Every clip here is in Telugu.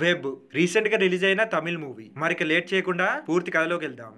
వెబ్ రీసెంట్ గా రిలీజ్ అయిన తమిళ్ మూవీ మరికి లేట్ చేయకుండా పూర్తి కథలోకి వెళ్దాం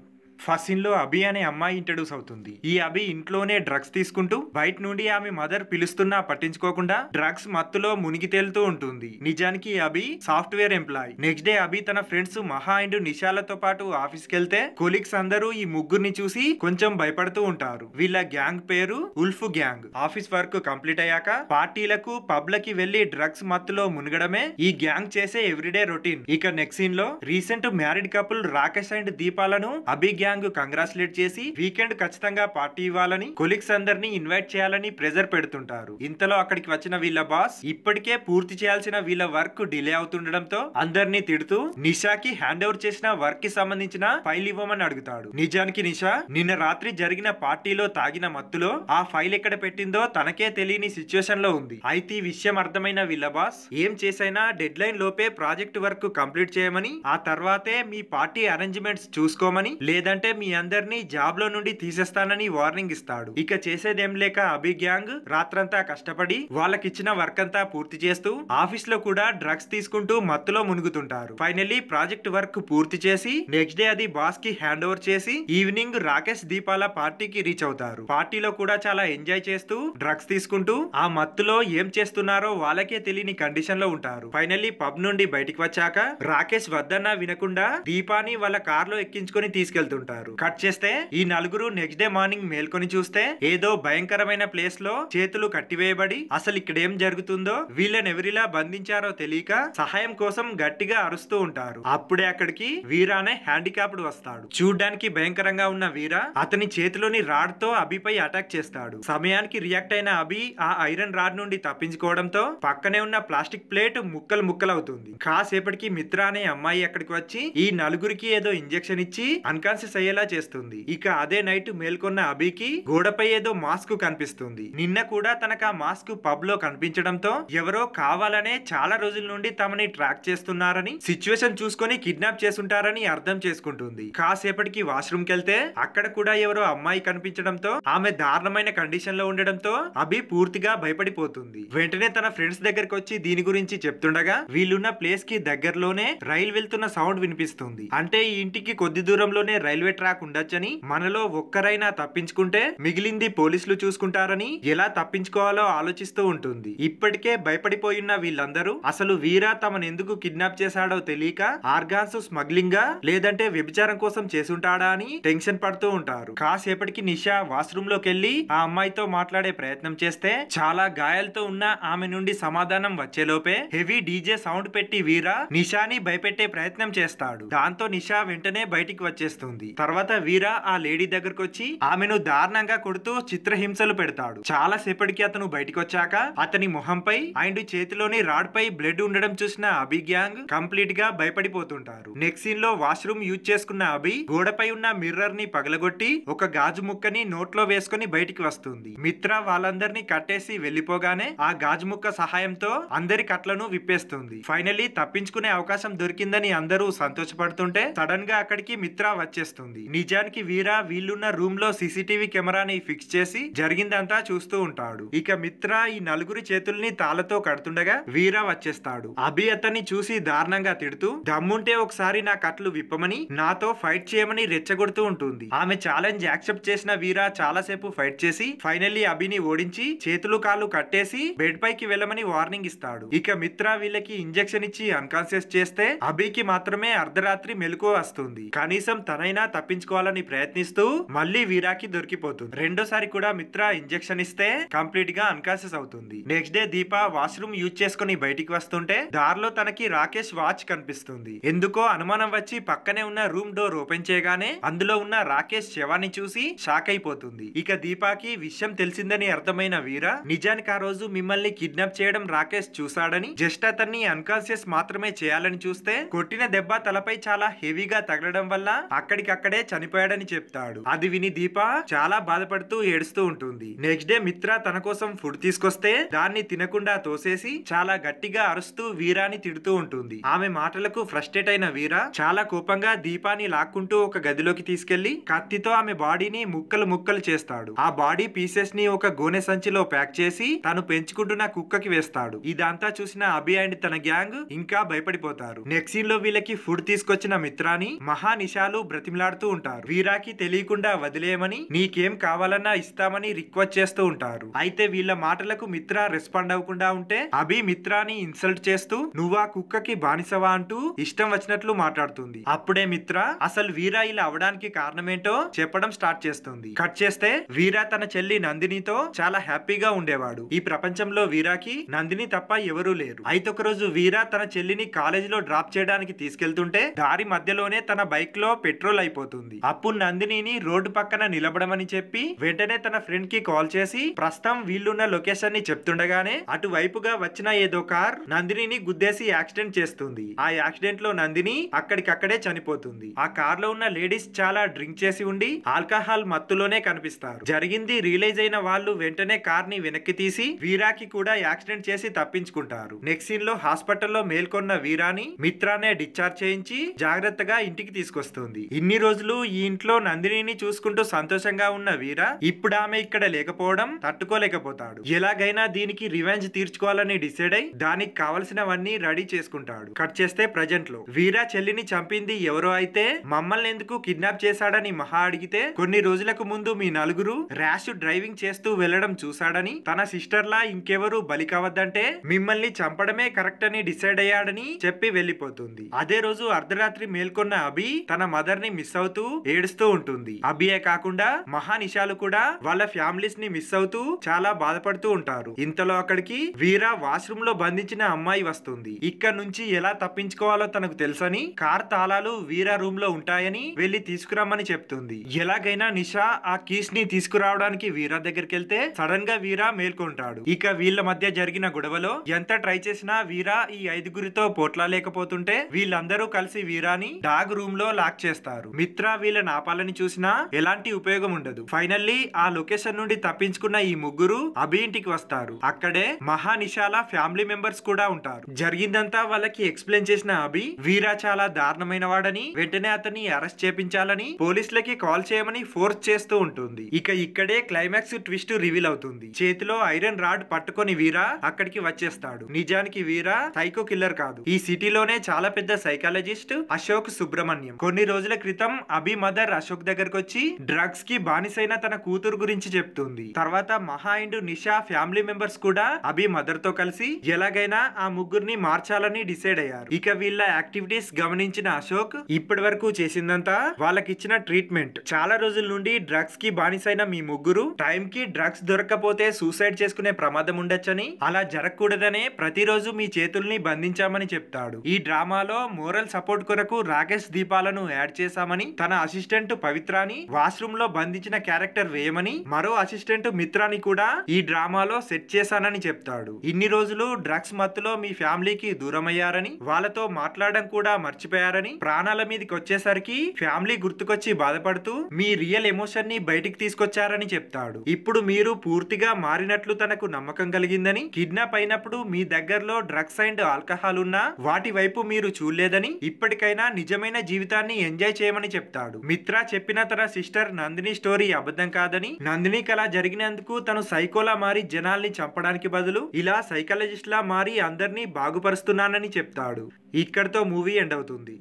లో అభి అనే అమ్మాయి ఇంట్రడ్యూస్ అవుతుంది ఈ అభి ఇంట్లోనే డ్రగ్స్ తీసుకుంటూ బయట నుండి ఆమె మదర్ పిలుస్తున్నా పట్టించుకోకుండా డ్రగ్స్ మత్తులో మునిగి తేలుతూ ఉంటుంది నిజానికి Abhi software employee next day Abhi తన ఫ్రెండ్స్ మహా అండ్ నిషాలతో పాటు ఆఫీస్ వెళ్తే కొలీగ్స్ అందరూ ఈ ముగ్గురిని చూసి కొంచెం భయపడుతూ ఉంటారు వీళ్ళ గ్యాంగ్ పేరు wolf gang office work complete అయ్యాక పార్టీలకు పబ్లకి వెళ్లి డ్రగ్స్ మత్తులో మునగడమే ఈ గ్యాంగ్ చేసే ఎవ్రీడే రొటీన్ ఇక నెక్స్ట్ సీన్ లో recent married couple Rakesh and దీపాలను అభి గ్యాంగ్ యాంగ్ కంగ్రాచులేట్ చేసి వీకెండ్ ఖచ్చితంగా పార్టీ ఇవ్వాలని కొలిక్స్ అందరినీ ఇన్వైట్ చేయాలని ప్రెజర్ పెడుతుంటారు ఇంతలో అక్కడికి వచ్చిన వీళ్ళ బాస్ ఇప్పటికే పూర్తి చేయాల్సిన వీళ్ళ వర్క్ డిలే అవుతుండడంతో అందరినీ తిడుతూ నిషాకి హ్యాండ్ ఓవర్ చేసిన వర్క్ కి సంబంధించిన ఫైల్ ఇవ్వమని అడుగుతాడు నిజానికి నిషా నిన్న రాత్రి జరిగిన పార్టీలో తాగిన మత్తులో ఆ ఫైల్ ఎక్కడ పెట్టిందో తనకే తెలియని సిచ్యువేషన్ లో ఉంది అయితే ఈ విషయం అర్థమైన వీళ్ళ బాస్ ఏం చేసైనా డెడ్ లైన్ లోపే ప్రాజెక్ట్ వర్క్ కంప్లీట్ చేయమని ఆ తర్వాతే మీ పార్టీ అరేంజ్మెంట్స్ చూసుకోమని లేదంటే లేదంటే మీ అందరినీ జాబ్ లో నుండి తీసేస్తానని వార్నింగ్ ఇస్తాడు ఇక చేసేదేం లేక అభి గ్యాంగ్ రాత్రంతా కష్టపడి వాళ్ళకిచ్చిన వర్క్ అంతా పూర్తి చేస్తూ ఆఫీస్ లో కూడా డ్రగ్స్ తీసుకుంటూ మత్తులో మునుగుతుంటారు ఫైనల్లీ ప్రాజెక్ట్ వర్క్ పూర్తి చేసి నెక్స్ట్ డే అది బాస్ కి హ్యాండ్ ఓవర్ చేసి ఈవినింగ్ రాకేష్ దీపాల పార్టీకి రీచ్ అవుతారు పార్టీలో కూడా చాలా ఎంజాయ్ చేస్తూ డ్రగ్స్ తీసుకుంటూ ఆ మత్తులో ఏం చేస్తున్నారో వాళ్ళకే తెలియని కండిషన్ లో ఉంటారు ఫైనల్లీ పబ్ నుండి బయటికి వచ్చాక రాకేష్ వద్దన్నా వినకుండా దీపాని వాళ్ళ కార్ లో ఎక్కించుకొని తీసుకెళ్తుంటారు ఉంటారు కట్ చేస్తే ఈ నలుగురు నెక్స్ట్ డే మార్నింగ్ మేల్కొని చూస్తే ఏదో భయంకరమైన ప్లేస్ లో చేతులు కట్టివేయబడి అసలు ఇక్కడేం జరుగుతుందో వీళ్ళని ఎవరిలా బంధించారో తెలియక సహాయం కోసం గట్టిగా అరుస్తూ ఉంటారు అప్పుడే అక్కడికి వీరా అనే హ్యాండిక్యాప్డ్ వస్తాడు చూడ్డానికి భయంకరంగా ఉన్న వీరా అతని చేతిలోని రాడ్ తో అభిపై అటాక్ చేస్తాడు సమయానికి రియాక్ట్ అయిన అభి ఆ ఐరన్ రాడ్ నుండి తప్పించుకోవడంతో పక్కనే ఉన్న ప్లాస్టిక్ ప్లేట్ ముక్కలు ముక్కలవుతుంది కాసేపటికి మిత్ర అనే అమ్మాయి అక్కడికి వచ్చి ఈ నలుగురికి ఏదో ఇంజెక్షన్ ఇచ్చి అన్కాన్షియస్ రిలాక్స్ అయ్యేలా చేస్తుంది ఇక అదే నైట్ మేల్కొన్న అభికి గోడపై ఏదో మాస్క్ కనిపిస్తుంది నిన్న కూడా తనకు ఆ మాస్క్ పబ్ లో కనిపించడంతో ఎవరో కావాలనే చాలా రోజుల నుండి తమని ట్రాక్ చేస్తున్నారని సిచ్యువేషన్ చూసుకొని కిడ్నాప్ చేసుంటారని అర్థం చేసుకుంటుంది కాసేపటికి వాష్రూమ్ కెళ్తే అక్కడ కూడా ఎవరో అమ్మాయి కనిపించడంతో ఆమె దారుణమైన కండిషన్ లో ఉండడంతో అభి పూర్తిగా భయపడిపోతుంది వెంటనే తన ఫ్రెండ్స్ దగ్గరకు వచ్చి దీని గురించి చెప్తుండగా వీళ్ళున్న ప్లేస్ కి దగ్గరలోనే రైలు వెళ్తున్న సౌండ్ వినిపిస్తుంది అంటే ఈ ఇంటికి కొద్ది దూరంలోనే రైలు రైల్వే ట్రాక్ ఉండొచ్చని మనలో ఒక్కరైనా తప్పించుకుంటే మిగిలింది పోలీసులు చూసుకుంటారని ఎలా తప్పించుకోవాలో ఆలోచిస్తూ ఉంటుంది ఇప్పటికే భయపడిపోయిన వీళ్ళందరూ అసలు వీరా తమను ఎందుకు కిడ్నాప్ చేశాడో తెలియక ఆర్గాన్స్ స్మగ్లింగ్ గా లేదంటే వ్యభిచారం కోసం చేసుంటాడా అని టెన్షన్ పడుతూ ఉంటారు కాసేపటికి నిషా వాష్రూమ్ లోకి వెళ్లి ఆ అమ్మాయితో మాట్లాడే ప్రయత్నం చేస్తే చాలా గాయాలతో ఉన్న ఆమె నుండి సమాధానం వచ్చేలోపే హెవీ డీజే సౌండ్ పెట్టి వీరా నిషాని భయపెట్టే ప్రయత్నం చేస్తాడు దాంతో నిషా వెంటనే బయటికి వచ్చేస్తుంది తర్వాత వీర ఆ లేడీ దగ్గరకు వచ్చి ఆమెను దారుణంగా కొడుతూ చిత్రహింసలు పెడతాడు చాలా సేపటికి అతను బయటికి వచ్చాక అతని మొహంపై అండ్ చేతిలోని రాడ్ పై బ్లడ్ ఉండడం చూసిన అభి గ్యాంగ్ కంప్లీట్ గా భయపడిపోతుంటారు నెక్స్ట్ సీన్ లో వాష్రూమ్ యూజ్ చేసుకున్న అభి గోడపై ఉన్న మిర్రర్ ని పగలగొట్టి ఒక గాజు ముక్కని నోట్లో వేసుకుని బయటికి వస్తుంది మిత్ర వాళ్ళందరినీ కట్టేసి వెళ్లిపోగానే ఆ గాజు ముక్క సహాయంతో అందరి కట్లను విప్పేస్తుంది ఫైనలీ తప్పించుకునే అవకాశం దొరికిందని అందరూ సంతోషపడుతుంటే సడన్ గా అక్కడికి మిత్ర వచ్చేస్తుంది చేస్తుంది నిజానికి వీరా వీళ్ళున్న రూమ్ లో సీసీటీవీ కెమెరాని ఫిక్స్ చేసి జరిగిందంతా చూస్తూ ఉంటాడు ఇక మిత్ర ఈ నలుగురి చేతుల్ని తాళతో కడుతుండగా వీరా వచ్చేస్తాడు అభి అతన్ని చూసి దారుణంగా తిడుతూ దమ్ముంటే ఒకసారి నా కట్లు విప్పమని నాతో ఫైట్ చేయమని రెచ్చగొడుతూ ఉంటుంది ఆమె ఛాలెంజ్ యాక్సెప్ట్ చేసిన వీరా చాలాసేపు ఫైట్ చేసి ఫైనల్లీ అభిని ఓడించి చేతులు కాళ్ళు కట్టేసి బెడ్ పైకి వెళ్ళమని వార్నింగ్ ఇస్తాడు ఇక మిత్ర వీళ్ళకి ఇంజెక్షన్ ఇచ్చి అన్కాన్షియస్ చేస్తే అభికి మాత్రమే అర్ధరాత్రి మెలకు వస్తుంది కనీసం తనైనా తప్పించుకోవాలని ప్రయత్నిస్తూ మళ్ళీ వీరాకి దొరికిపోతుంది రెండోసారి కూడా మిత్ర ఇంజెక్షన్ ఇస్తే కంప్లీట్ గా అన్కాన్షియస్ అవుతుంది next day Deepa washroom use చేసుకుని బయటికి వస్తుంటే దారిలో తనకి రాకేష్ వాచ్ కనిపిస్తుంది ఎందుకో అనుమానం వచ్చి పక్కనే ఉన్న రూమ్ డోర్ ఓపెన్ చేయగానే అందులో ఉన్న రాకేష్ శవాన్ని చూసి షాక్ అయిపోతుంది ఇక దీపాకి విషయం తెలిసిందని అర్థమైన వీర నిజానికి ఆ రోజు మిమ్మల్ని కిడ్నాప్ చేయడం రాకేష్ చూశాడని జస్ట్ అతన్ని అన్కాన్షియస్ మాత్రమే చేయాలని చూస్తే కొట్టిన దెబ్బ తలపై చాలా హెవీగా తగలడం వల్ల అక్కడికి అక్కడే చనిపోయాడని చెప్తాడు అది విని దీప చాలా బాధపడుతూ ఏడుస్తూ ఉంటుంది నెక్స్ట్ డే మిత్ర తన కోసం ఫుడ్ తీసుకొస్తే దాన్ని తినకుండా తోసేసి చాలా గట్టిగా అరుస్తూ వీరాని తిడుతూ ఉంటుంది ఆమె మాటలకు ఫ్రస్ట్రేట్ అయిన వీరా చాలా కోపంగా దీపాన్ని లాక్కుంటూ ఒక గదిలోకి తీసుకెళ్లి కత్తితో ఆమె బాడీని ముక్కలు ముక్కలు చేస్తాడు ఆ బాడీ పీసెస్ ని ఒక గోనె సంచిలో ప్యాక్ చేసి తను పెంచుకుంటున్న కుక్కకి వేస్తాడు ఇదంతా చూసిన అభి అండ్ తన గ్యాంగ్ ఇంకా భయపడిపోతారు నెక్స్ట్ సీన్ లో వీళ్ళకి ఫుడ్ తీసుకొచ్చిన మిత్రాని మహానిషాలు బ్రతిమిలాడు మాట్లాడుతూ ఉంటారు వీరాకి తెలియకుండా వదిలేయమని నీకేం కావాలన్నా ఇస్తామని రిక్వెస్ట్ చేస్తూ ఉంటారు అయితే వీళ్ళ మాటలకు మిత్ర రెస్పాండ్ అవ్వకుండా ఉంటే అభి మిత్రాని ఇన్సల్ట్ చేస్తూ నువ్వా కుక్కకి బానిసవా అంటూ ఇష్టం వచ్చినట్లు మాట్లాడుతుంది అప్పుడే మిత్ర అసలు వీరా ఇలా అవడానికి కారణమేంటో చెప్పడం స్టార్ట్ చేస్తుంది కట్ చేస్తే వీరా తన చెల్లి నందినితో చాలా హ్యాపీగా ఉండేవాడు ఈ ప్రపంచంలో వీరాకి నందిని తప్ప ఎవరూ లేరు అయితే ఒకరోజు వీరా తన చెల్లిని కాలేజీలో డ్రాప్ చేయడానికి తీసుకెళ్తుంటే దారి మధ్యలోనే తన బైక్ లో పెట్రోల్ అయిపోయింది అయిపోతుంది అప్పుడు నందిని రోడ్డు పక్కన నిలబడమని చెప్పి వెంటనే తన ఫ్రెండ్ కి కాల్ చేసి ప్రస్తుతం వీళ్ళున్న లొకేషన్ ని చెప్తుండగానే అటువైపుగా వచ్చిన ఏదో కార్ నందిని గుద్దేసి యాక్సిడెంట్ చేస్తుంది ఆ యాక్సిడెంట్ లో నందిని అక్కడికక్కడే చనిపోతుంది ఆ కార్ లో ఉన్న లేడీస్ చాలా డ్రింక్ చేసి ఉండి ఆల్కహాల్ మత్తులోనే కనిపిస్తారు జరిగింది రియలైజ్ అయిన వాళ్ళు వెంటనే కార్ ని వెనక్కి తీసి వీరాకి కూడా యాక్సిడెంట్ చేసి తప్పించుకుంటారు నెక్స్ట్ సీన్ లో హాస్పిటల్లో మేల్కొన్న వీరాని మిత్రానే డిశ్చార్జ్ చేయించి జాగ్రత్తగా ఇంటికి తీసుకొస్తుంది ఇన్ని రోజులు ఈ ఇంట్లో నందిని చూసుకుంటూ సంతోషంగా ఉన్న వీర ఇప్పుడు ఆమె ఇక్కడ లేకపోవడం తట్టుకోలేకపోతాడు ఎలాగైనా దీనికి రివెంజ్ తీర్చుకోవాలని డిసైడ్ అయి దానికి కావలసినవన్నీ రెడీ చేసుకుంటాడు కట్ చేస్తే ప్రజెంట్ లో వీర చెల్లిని చంపింది ఎవరో అయితే మమ్మల్ని ఎందుకు కిడ్నాప్ చేశాడని మహా అడిగితే కొన్ని రోజులకు ముందు మీ నలుగురు ర్యాష్ డ్రైవింగ్ చేస్తూ వెళ్లడం చూశాడని తన సిస్టర్ లా ఇంకెవరు బలి కావద్దంటే మిమ్మల్ని చంపడమే కరెక్ట్ అని డిసైడ్ అయ్యాడని చెప్పి వెళ్లిపోతుంది అదే రోజు అర్ధరాత్రి మేల్కొన్న అభి తన మదర్ ని మిస్ మిస్ అవుతూ ఏడుస్తూ ఉంటుంది అభియే కాకుండా మహానిషాలు కూడా వాళ్ళ ఫ్యామిలీస్ ని మిస్ అవుతూ చాలా బాధపడుతూ ఉంటారు ఇంతలో అక్కడికి వీరా వాష్రూమ్ లో బంధించిన అమ్మాయి వస్తుంది ఇక్కడ నుంచి ఎలా తప్పించుకోవాలో తనకు తెలుసని కార్ తాళాలు వీరా రూమ్ లో ఉంటాయని వెళ్లి తీసుకురామని చెప్తుంది ఎలాగైనా నిషా ఆ కీస్ ని తీసుకురావడానికి వీరా దగ్గరికి వెళ్తే సడన్ గా వీరా మేల్కొంటాడు ఇక వీళ్ళ మధ్య జరిగిన గొడవలో ఎంత ట్రై చేసినా వీరా ఈ ఐదుగురితో పోట్లాలేకపోతుంటే వీళ్ళందరూ కలిసి వీరాని డాగ్ రూమ్ లో లాక్ చేస్తారు పవిత్ర వీళ్ళని ఆపాలని చూసినా ఎలాంటి ఉపయోగం ఉండదు ఫైనల్లీ ఆ లొకేషన్ నుండి తప్పించుకున్న ఈ ముగ్గురు అభి ఇంటికి వస్తారు అక్కడే మహానిషాల ఫ్యామిలీ మెంబర్స్ కూడా ఉంటారు జరిగిందంతా వాళ్ళకి ఎక్స్ప్లెయిన్ చేసిన అభి వీరా చాలా దారుణమైన వాడని వెంటనే అతన్ని అరెస్ట్ చేపించాలని పోలీసులకి కాల్ చేయమని ఫోర్స్ చేస్తూ ఉంటుంది ఇక ఇక్కడే క్లైమాక్స్ ట్విస్ట్ రివీల్ అవుతుంది చేతిలో ఐరన్ రాడ్ పట్టుకొని వీరా అక్కడికి వచ్చేస్తాడు నిజానికి వీరా సైకో కిల్లర్ కాదు ఈ సిటీలోనే చాలా పెద్ద సైకాలజిస్ట్ అశోక్ సుబ్రహ్మణ్యం కొన్ని రోజుల క్రితం మొత్తం అభి మదర్ అశోక్ దగ్గరకు వచ్చి డ్రగ్స్ కి బానిసైన తన కూతురు గురించి చెప్తుంది తర్వాత మహా అండ్ నిషా ఫ్యామిలీ మెంబర్స్ కూడా అభి మదర్ తో కలిసి ఎలాగైనా ఆ ముగ్గురిని మార్చాలని డిసైడ్ అయ్యారు ఇక వీళ్ళ యాక్టివిటీస్ గమనించిన అశోక్ ఇప్పటి వరకు చేసిందంతా వాళ్ళకిచ్చిన ట్రీట్మెంట్ చాలా రోజుల నుండి డ్రగ్స్ కి బానిసైన మీ ముగ్గురు టైం కి డ్రగ్స్ దొరకకపోతే సూసైడ్ చేసుకునే ప్రమాదం ఉండొచ్చని అలా జరగకూడదనే ప్రతిరోజు మీ చేతుల్ని బంధించామని చెప్తాడు ఈ డ్రామాలో మోరల్ సపోర్ట్ కొరకు రాకేష్ దీపాలను యాడ్ చేశామని చేయమని తన అసిస్టెంట్ పవిత్రాని వాష్రూమ్ లో బంధించిన క్యారెక్టర్ వేయమని మరో అసిస్టెంట్ మిత్రాని కూడా ఈ డ్రామాలో సెట్ చేశానని చెప్తాడు ఇన్ని రోజులు డ్రగ్స్ మత్తులో మీ ఫ్యామిలీకి దూరమయ్యారని వాళ్ళతో మాట్లాడడం కూడా మర్చిపోయారని ప్రాణాల మీదకి వచ్చేసరికి ఫ్యామిలీ గుర్తుకొచ్చి బాధపడుతూ మీ రియల్ ఎమోషన్ ని బయటికి తీసుకొచ్చారని చెప్తాడు ఇప్పుడు మీరు పూర్తిగా మారినట్లు తనకు నమ్మకం కలిగిందని కిడ్నాప్ అయినప్పుడు మీ దగ్గరలో డ్రగ్స్ అండ్ ఆల్కహాల్ ఉన్నా వాటి వైపు మీరు చూడలేదని ఇప్పటికైనా నిజమైన జీవితాన్ని ఎంజాయ్ చేయమని చెప్తాడు మిత్ర చెప్పిన తన సిస్టర్ నందిని స్టోరీ అబద్ధం కాదని నందిని కళ జరిగినందుకు తను సైకోలా మారి జనాల్ని చంపడానికి బదులు ఇలా సైకాలజిస్ట్ లా మారి అందరినీ బాగుపరుస్తున్నానని చెప్తాడు ఇక్కడతో మూవీ ఎండ్ అవుతుంది